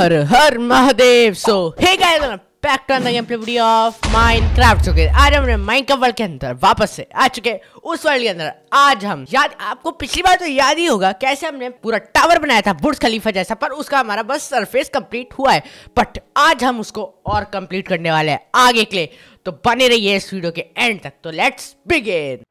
हर हर Mahadev so hey guys back to another gameplay video of Minecraft okay आज हम Minecraft world के अंदर वापस से आ चुके उस वर्ल्ड के अंदर आज हम याद आपको पिछली बार तो याद ही होगा कैसे हमने पूरा टावर बनाया था बुर्ज खलीफा जैसा पर उसका हमारा बस सरफेस कंप्लीट हुआ है बट आज हम उसको और कंप्लीट करने वाले हैं आगे के लिए तो बने रहिए इस वीडियो के एंड तक तो लेट्स बिगिन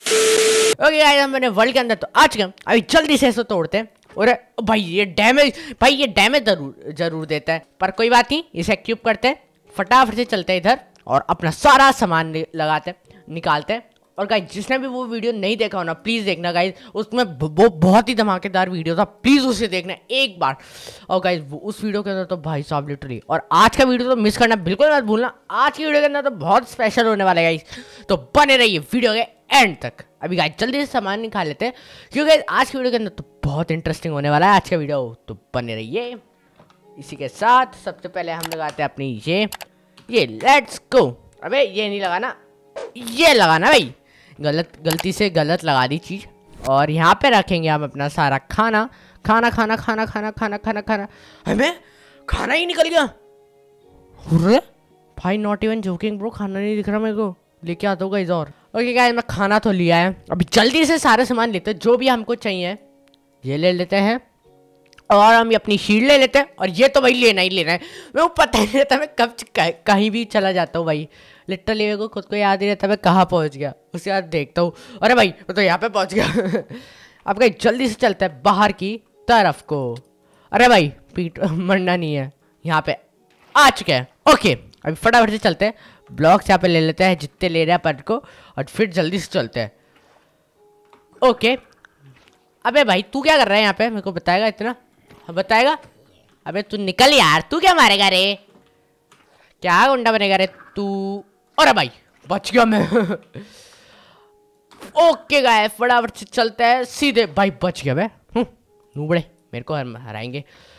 ओके गाइस हमने वर्ल्ड के अंदर तो आ चुके अभी जल्दी से इसे तोड़ते हैं और भाई ये डैमेज भाई ये डैमेज जरूर जरूर देता है पर कोई बात नहीं इसे क्यूब करते हैं फटाफट से चलते हैं इधर और अपना सारा सामान लगाते हैं निकालते हैं और गाइज जिसने भी वो वीडियो नहीं देखा हो ना प्लीज़ देखना गाइज उसमें वो बहुत ही धमाकेदार वीडियो था प्लीज़ उसे देखना एक बार और गाइज उस वीडियो के अंदर तो भाई साहब लिटरली और आज का वीडियो तो मिस करना बिल्कुल मत भूलना आज की वीडियो के अंदर तो बहुत स्पेशल होने वाला है गाइज तो बने रहिए वीडियो के एंड तक अभी गाइज जल्दी से सामान निकाल लेते हैं क्योंकि आज की वीडियो के अंदर तो बहुत इंटरेस्टिंग होने वाला है आज का वीडियो तो बने रहिए इसी के साथ सबसे पहले हम लगाते हैं अपनी ये ये लेट्स गो अबे ये नहीं लगाना ये लगाना भाई गलत गलती से गलत लगा दी चीज़ और यहाँ पे रखेंगे हम अपना सारा खाना खाना खाना खाना खाना खाना खाना खाना हमें खाना ही निकल गया भाई नॉट इवन जोकिंग ब्रो खाना नहीं दिख रहा मेरे को लेके आता हूँ इस और ओके गाइस मैं खाना तो लिया है अभी जल्दी से सारा सामान लेते हैं जो भी हमको चाहिए ये ले लेते हैं और हम अपनी शील्ड ले लेते हैं और ये तो भाई लेना ही लेना है मैं वो पता नहीं रहता मैं कब कहीं भी चला जाता हूँ भाई लिटरली मेरे को खुद को याद नहीं रहता मैं कहाँ पहुँच गया उसके बाद देखता हूँ अरे भाई मैं तो यहाँ पे पहुँच गया अब कहीं जल्दी से चलते हैं बाहर की तरफ को अरे भाई पीट मरना नहीं है यहाँ पे आ चुके हैं ओके अभी फटाफट से चलते हैं ब्लॉक्स यहाँ पे ले लेते हैं जितने ले रहे हैं पट को और फिर जल्दी से चलते हैं ओके अबे भाई तू क्या कर रहा है यहाँ पे मेरे को बताएगा इतना बताएगा अबे तू निकल यार तू क्या मारेगा रे क्या गुंडा बनेगा रे तू अरे भाई बच गया मैं ओके गाय फटाफट से चलते हैं सीधे भाई बच गया मैं हम्म, नूबड़े मेरे को हराएंगे हर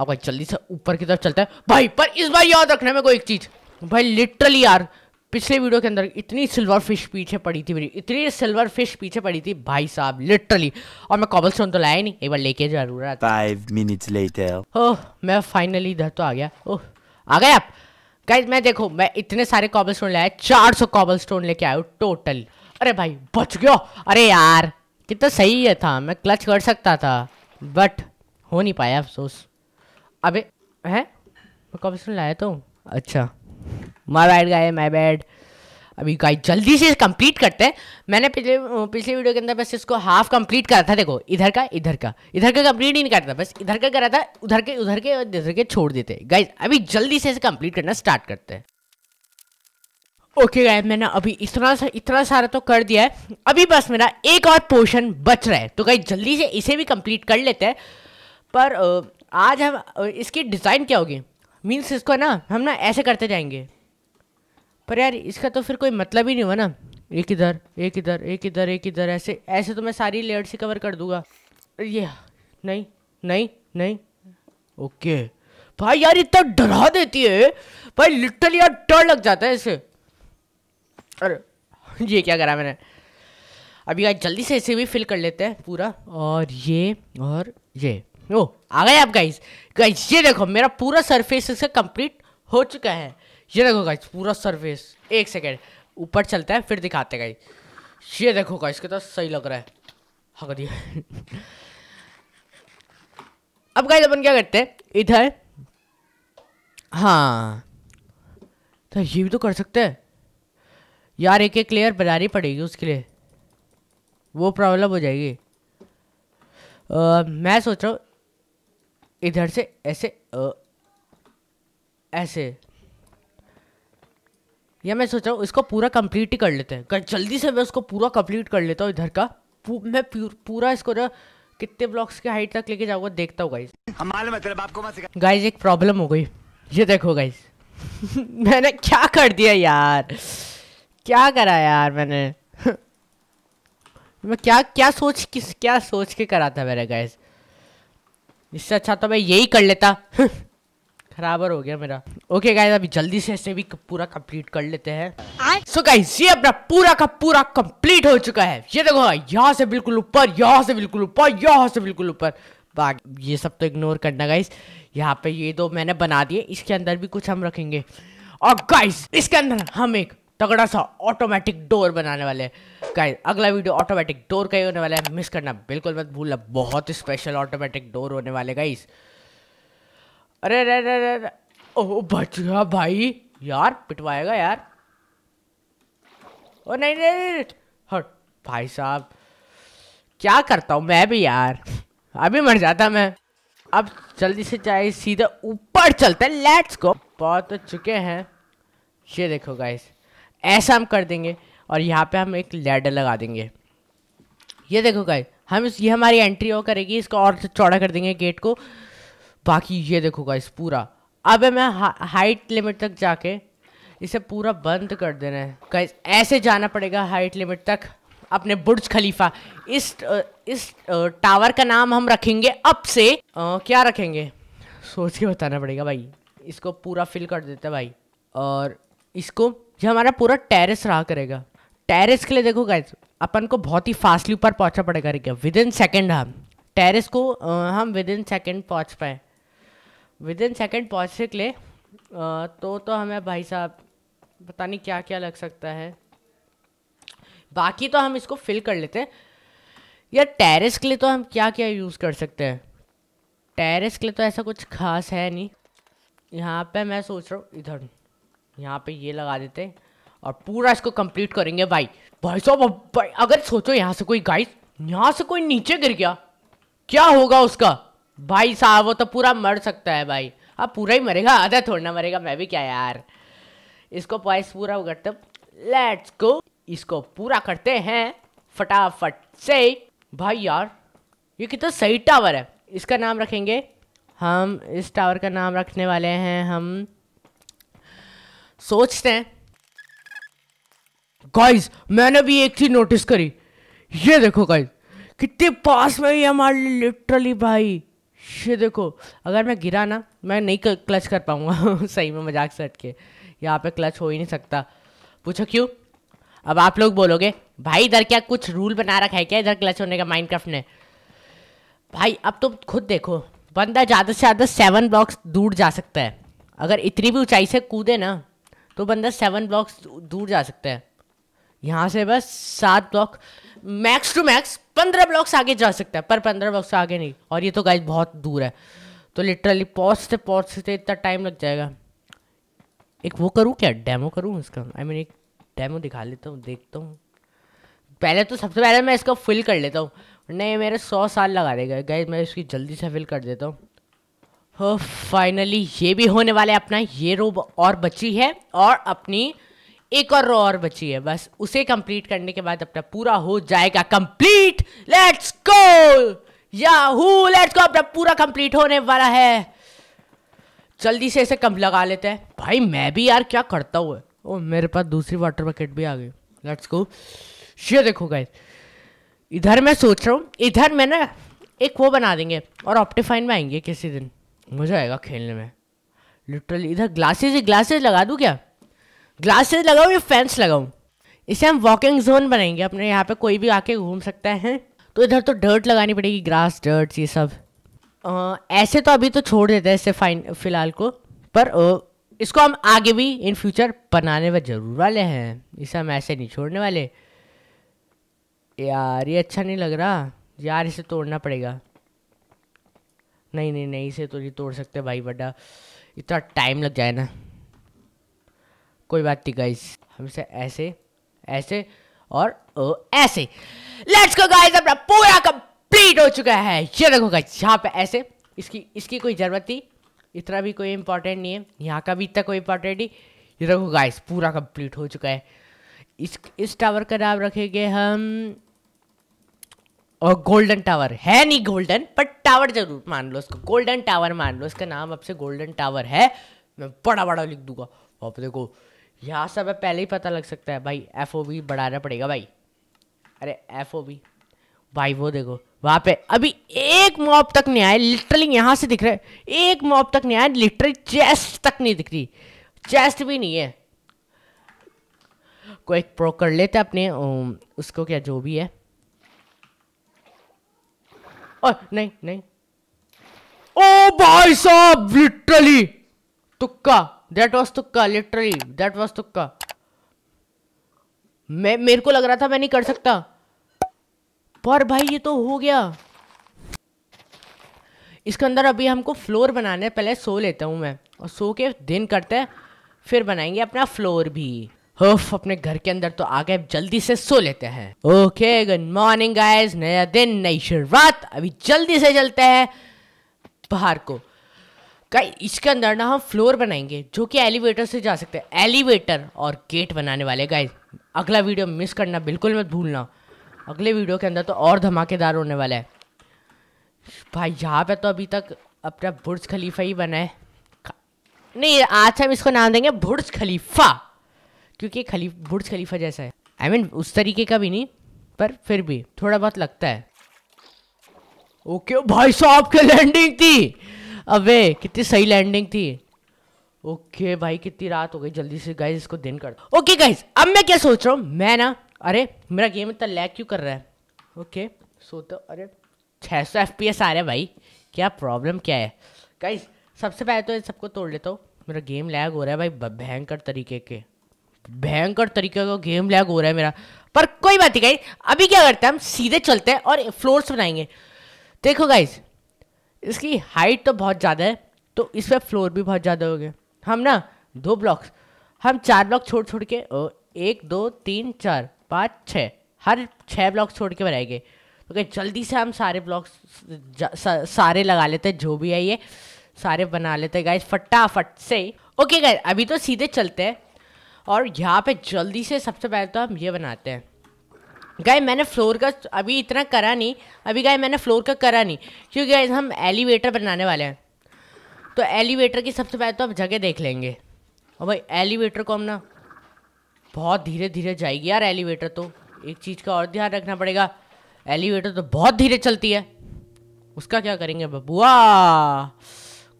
अब भाई जल्दी से ऊपर की तरफ चलता है भाई पर इस बार याद रखने मेरे को एक चीज़ भाई लिटरली यार पिछले वीडियो के अंदर इतनी सिल्वर फिश पीछे पड़ी थी मेरी इतनी सिल्वर फिश पीछे पड़ी थी भाई साहब लिटरली और मैं कॉबल स्टोन तो लाया नहीं एक बार लेके जरूर ओह मैं फाइनली इधर तो आ गया ओह आ गए आप गाइज मैं देखो मैं इतने सारे कॉबल स्टोन लाया चार सौ कॉबल स्टोन लेके आयो टोटल अरे भाई बच गयो अरे यार कितना सही है था मैं क्लच कर सकता था बट हो नहीं पाया अफसोस अबे है मैं कब से लाया तो अच्छा my bad guy my bad अभी गाय जल्दी से कंप्लीट करते हैं मैंने पिछले पिछले वीडियो के अंदर बस इसको हाफ कंप्लीट करा था देखो इधर का इधर का इधर का कंप्लीट ही नहीं करता बस इधर का करा था उधर के उधर के और इधर के छोड़ देते गाइज अभी जल्दी से इसे कंप्लीट करना स्टार्ट करते हैं ओके गाय मैंने अभी इतना सा इतना सारा तो कर दिया है अभी बस मेरा एक और पोर्शन बच रहा है तो गाइस जल्दी से इसे भी कंप्लीट कर लेते हैं पर आज हम इसकी डिज़ाइन क्या होगी मीन्स इसको ना हम ना ऐसे करते जाएंगे पर यार इसका तो फिर कोई मतलब ही नहीं हुआ ना एक इधर एक इधर एक इधर एक इधर ऐसे ऐसे तो मैं सारी लेयर से कवर कर दूंगा ये नहीं नहीं नहीं ओके भाई यार इतना डरा देती है भाई लिटल यार डर लग जाता है इसे अरे ये क्या करा मैंने अभी यार जल्दी से इसे भी फिल कर लेते हैं पूरा और ये और ये ओ आ गए आप गाइस गाइस ये देखो मेरा पूरा सरफेस इसका कंप्लीट हो चुका है ये देखो गाइस पूरा सरफेस एक सेकेंड ऊपर चलता है फिर दिखाते गाइस ये देखो गाइस कितना सही लग रहा है हाँ, अब गाइस अपन क्या करते हैं इधर हाँ तो ये भी तो कर सकते हैं यार एक एक लेयर बनानी पड़ेगी उसके लिए वो प्रॉब्लम हो जाएगी आ, मैं सोच रहा हूँ इधर से ऐसे आ, ऐसे या मैं सोच रहा हूँ इसको पूरा कंप्लीट ही कर लेते हैं जल्दी से मैं उसको पूरा कंप्लीट कर लेता हूँ इधर का पू, मैं पूरा इसको ना कितने ब्लॉक्स की हाइट तक लेके जाऊँगा देखता हूँ गाइज गाइज एक प्रॉब्लम हो गई ये देखो गाइज मैंने क्या कर दिया यार क्या करा यार मैंने मैं क्या क्या सोच किस क्या सोच के करा था मेरे गाइज इससे अच्छा तो मैं यही कर लेता खराबर हो गया मेरा ओके गाइस अभी जल्दी से ऐसे भी पूरा कंप्लीट कर लेते हैं सो गाइस ये अपना पूरा का पूरा कंप्लीट हो चुका है ये देखो हाँ, यहाँ से बिल्कुल ऊपर यहाँ से बिल्कुल ऊपर यहाँ से बिल्कुल ऊपर ये सब तो इग्नोर करना गाइस यहाँ पे ये दो मैंने बना दिए इसके अंदर भी कुछ हम रखेंगे और गाइस इसके अंदर हम एक तगड़ा सा ऑटोमेटिक डोर बनाने वाले गाइस अगला वीडियो ऑटोमेटिक डोर का ही होने वाला है मिस करना बिल्कुल मत भूलना बहुत स्पेशल ऑटोमेटिक डोर होने वाले गाइस अरे रे रे रे ओ बच गया भाई यार पिटवाएगा यार ओ नहीं नहीं, नहीं, नहीं। हट भाई साहब क्या करता हूँ मैं भी यार अभी मर जाता मैं अब जल्दी से चाहे सीधा ऊपर चलते हैं लेट्स गो पहुंच चुके हैं ये देखो गाइस ऐसा हम कर देंगे और यहाँ पे हम एक लेडर लगा देंगे ये देखो गाइस हम इस ये हमारी एंट्री और करेगी इसको और चौड़ा कर देंगे गेट को बाकी ये देखो गाइस पूरा अब मैं हा, हाइट लिमिट तक जाके इसे पूरा बंद कर देना है गाइस ऐसे जाना पड़ेगा हाइट लिमिट तक अपने बुर्ज खलीफा इस इस टावर का नाम हम रखेंगे अब से आ, क्या रखेंगे सोच के बताना पड़ेगा भाई इसको पूरा फिल कर देते भाई और इसको ये हमारा पूरा टेरेस रहा करेगा टेरेस के लिए देखो गाइज अपन को बहुत ही फास्टली ऊपर पहुंचना पड़ेगा ठीक विद इन सेकेंड हम टेरेस को हम विद इन सेकेंड पहुँच पाए विद इन सेकेंड पहुँचने के लिए तो तो हमें भाई साहब पता नहीं क्या क्या लग सकता है बाकी तो हम इसको फिल कर लेते हैं या टेरेस के लिए तो हम क्या क्या यूज़ कर सकते हैं टेरेस के लिए तो ऐसा कुछ खास है नहीं यहाँ पे मैं सोच रहा हूँ इधर यहाँ पे ये लगा देते और पूरा इसको कंप्लीट करेंगे भाई भाई साहब भाई अगर सोचो यहाँ से कोई गाइस यहाँ से कोई नीचे गिर गया क्या होगा उसका भाई साहब वो तो पूरा मर सकता है भाई अब हाँ, पूरा ही मरेगा आधा थोड़ा मरेगा मैं भी क्या यार इसको पॉइस पूरा करते लेट्स गो इसको पूरा करते हैं फटाफट से भाई यार ये कितना सही टावर है इसका नाम रखेंगे हम इस टावर का नाम रखने वाले हैं हम सोचते हैं गाइस मैंने भी एक चीज नोटिस करी ये देखो गाइस कितने पास में ही हमारे लिटरली भाई ये देखो अगर मैं गिरा ना मैं नहीं क्लच कर पाऊंगा सही में मजाक से हट के यहाँ पे क्लच हो ही नहीं सकता पूछो क्यों अब आप लोग बोलोगे भाई इधर क्या कुछ रूल बना रखा है क्या इधर क्लच होने का माइंड ने भाई अब तुम तो खुद देखो बंदा ज़्यादा से ज़्यादा सेवन ब्लॉक्स दूर जा सकता है अगर इतनी भी ऊंचाई से कूदे ना तो बंदा सेवन ब्लॉक्स दूर जा सकता है यहाँ से बस सात ब्लॉक मैक्स टू मैक्स पंद्रह ब्लॉक्स आगे जा सकता है पर पंद्रह ब्लॉक्स आगे नहीं और ये तो गाइज बहुत दूर है तो लिटरली पहुँचते पहुँचते इतना टाइम लग जाएगा एक वो करूँ क्या डेमो करूँ इसका आई I मीन mean, एक डेमो दिखा लेता हूँ देखता हूँ पहले तो सबसे पहले मैं इसका फिल कर लेता हूँ नहीं मेरे सौ साल लगा देगा गाइज मैं इसकी जल्दी से फिल कर देता हूँ फाइनली ये भी होने वाला है अपना ये रो और बची है और अपनी एक और रो और बची है बस उसे कंप्लीट करने के बाद अपना पूरा हो जाएगा complete let's go yahoo let's go अपना पूरा कंप्लीट होने वाला है जल्दी से इसे कम लगा लेते हैं भाई मैं भी यार क्या करता हूँ ओ मेरे पास दूसरी वाटर बकेट भी आ गई लेट्स गो ये देखो गए इधर मैं सोच रहा हूँ इधर मैं ना एक वो बना देंगे और ऑप्टिफाइन में आएंगे किसी दिन मज़ा आएगा खेलने में लिटरली इधर ग्लासेज ही ग्लासेस लगा दूँ क्या ग्लासेज लगाऊँ या फैंस लगाऊँ इसे हम वॉकिंग जोन बनाएंगे अपने यहाँ पे कोई भी आके घूम सकता है तो इधर तो डर्ट लगानी पड़ेगी ग्रास डर्ट ये सब आ, ऐसे तो अभी तो छोड़ देते हैं इससे फाइन फिलहाल को पर ओ, इसको हम आगे भी इन फ्यूचर बनाने में ज़रूर वाले हैं इसे हम ऐसे नहीं छोड़ने वाले यार ये अच्छा नहीं लग रहा यार इसे तोड़ना पड़ेगा नहीं नहीं नहीं इसे तो नहीं तोड़ सकते भाई बड्डा इतना टाइम लग जाए ना कोई बात नहीं गाइस हम इसे ऐसे ऐसे और ओ, ऐसे लेट्स गो गाइस अपना पूरा कंप्लीट हो चुका है ये देखो गाइस यहाँ पे ऐसे इसकी इसकी कोई ज़रूरत नहीं इतना भी कोई इंपॉर्टेंट नहीं है यहाँ का भी इतना कोई इंपॉर्टेंट नहीं ये देखो गाइस पूरा कंप्लीट हो चुका है इस इस टावर का नाम रखेंगे हम और गोल्डन टावर है नहीं गोल्डन बट टावर जरूर मान लो उसको गोल्डन टावर मान लो इसका नाम अब से गोल्डन टावर है मैं बड़ा बड़ा लिख दूंगा वहाँ देखो यहाँ सब पहले ही पता लग सकता है भाई एफ ओ बढ़ाना पड़ेगा भाई अरे एफ ओ भाई वो देखो वहाँ पे अभी एक मॉब तक नहीं आया लिटरली यहाँ से दिख रहा है एक मॉब तक नहीं आया लिटरली चेस्ट तक नहीं दिख रही चेस्ट भी नहीं है कोई एक प्रो कर लेते अपने उसको क्या जो भी है और नहीं नहीं ओ भाई साहब लिटरली तुक्का दैट वाज तुक्का लिटरली दैट वाज तुक्का मैं मेरे को लग रहा था मैं नहीं कर सकता पर भाई ये तो हो गया इसके अंदर अभी हमको फ्लोर बनाने पहले सो लेता हूँ मैं और सो के दिन करते हैं फिर बनाएंगे अपना फ्लोर भी हफ अपने घर के अंदर तो आ गए जल्दी से सो लेते हैं ओके गुड मॉर्निंग गाइस नया दिन नई शुरुआत अभी जल्दी से चलते हैं बाहर को कई इसके अंदर ना हम फ्लोर बनाएंगे जो कि एलिवेटर से जा सकते हैं एलिवेटर और गेट बनाने वाले गाइस अगला वीडियो मिस करना बिल्कुल मत भूलना अगले वीडियो के अंदर तो और धमाकेदार होने वाला है भाई यहाँ पे तो अभी तक अपना बुर्ज खलीफा ही बना है नहीं आज हम इसको नाम देंगे बुर्ज खलीफा क्योंकि खलीफ बुर्ज खलीफा जैसा है आई I मीन mean, उस तरीके का भी नहीं पर फिर भी थोड़ा बहुत लगता है ओके okay, भाई साहब की लैंडिंग थी अबे कितनी सही लैंडिंग थी ओके okay, भाई कितनी रात हो गई जल्दी से गाइज इसको दिन कर ओके गाइज अब मैं क्या सोच रहा हूँ मैं ना अरे मेरा गेम इतना लैग क्यों कर रहा है ओके सोते अरे छः सौ एफ पी एस आ रहा है भाई क्या प्रॉब्लम क्या है गाइज सबसे पहले तो इन सबको तोड़ लेता हूँ मेरा गेम लैग हो रहा है भाई भयंकर तरीके के भयंकर तरीके का गेम लैग हो रहा है मेरा पर कोई बात नहीं गाइज अभी क्या करते हैं हम सीधे चलते हैं और फ्लोर्स बनाएंगे देखो गाइज इसकी हाइट तो बहुत ज़्यादा है तो इस पर फ्लोर भी बहुत ज़्यादा हो गए हम ना दो ब्लॉक्स हम चार ब्लॉक छोड़ छोड़ के एक दो तीन चार पाँच छः हर छः ब्लॉक छोड़ के बनाएंगे तो क्या जल्दी से हम सारे ब्लॉक्स सा, सारे लगा लेते हैं जो भी है ये सारे बना लेते हैं गाइज फटाफट से ओके गाइज अभी तो सीधे चलते हैं और यहाँ पे जल्दी से सबसे पहले तो हम ये बनाते हैं गाय मैंने फ्लोर का अभी इतना करा नहीं अभी गाय मैंने फ्लोर का करा नहीं क्योंकि गाय हम एलिवेटर बनाने वाले हैं तो एलिवेटर की सबसे पहले तो हम जगह देख लेंगे और भाई एलिवेटर को हम ना बहुत धीरे धीरे जाएगी यार एलिवेटर तो एक चीज़ का और ध्यान रखना पड़ेगा एलिवेटर तो बहुत धीरे चलती है उसका क्या करेंगे बबुआ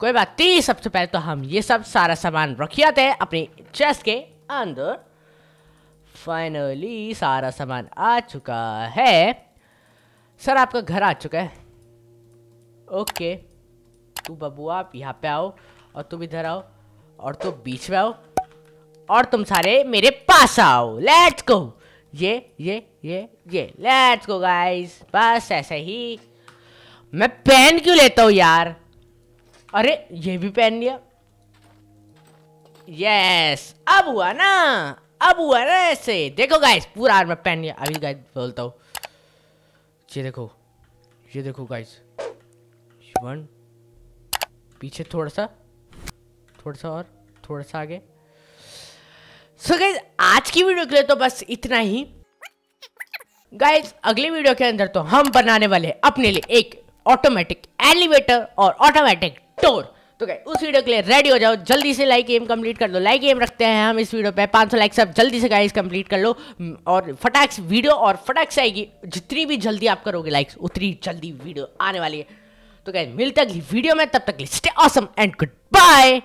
कोई बात नहीं सबसे पहले तो हम ये सब सारा सामान रखियाते हैं अपने चेस्ट के अंदर फाइनली सारा सामान आ चुका है सर आपका घर आ चुका है ओके तू तो बबू आप यहाँ पे आओ और तुम इधर आओ और तुम तो बीच में आओ और तुम सारे मेरे पास आओ लेट्स गो ये ये ये ये लेट्स गो गाइस बस ऐसे ही मैं पेन क्यों लेता हूँ यार अरे ये भी पेन लिया यस अब हुआ ना अब हुआ ना ऐसे देखो गाइस पूरा आर्मर पहन लिया अभी गाइस बोलता हूँ ये देखो ये देखो गाइस वन पीछे थोड़ा सा थोड़ा सा और थोड़ा सा आगे सो so आज की वीडियो के लिए तो बस इतना ही गाइस अगली वीडियो के अंदर तो हम बनाने वाले अपने लिए एक ऑटोमेटिक एलिवेटर और ऑटोमेटिक डोर तो गए उस वीडियो के लिए रेडी हो जाओ जल्दी से लाइक एम कंप्लीट कर लो लाइक एम रखते हैं हम इस वीडियो पे 500 लाइक सब जल्दी से गाइस कंप्लीट कर लो हम्म, और फटाक वीडियो और फटाक आएगी जितनी भी जल्दी आप करोगे लाइक्स उतनी जल्दी वीडियो आने वाली है तो गए मिलते अगली वीडियो में तब तक stay awesome and good bye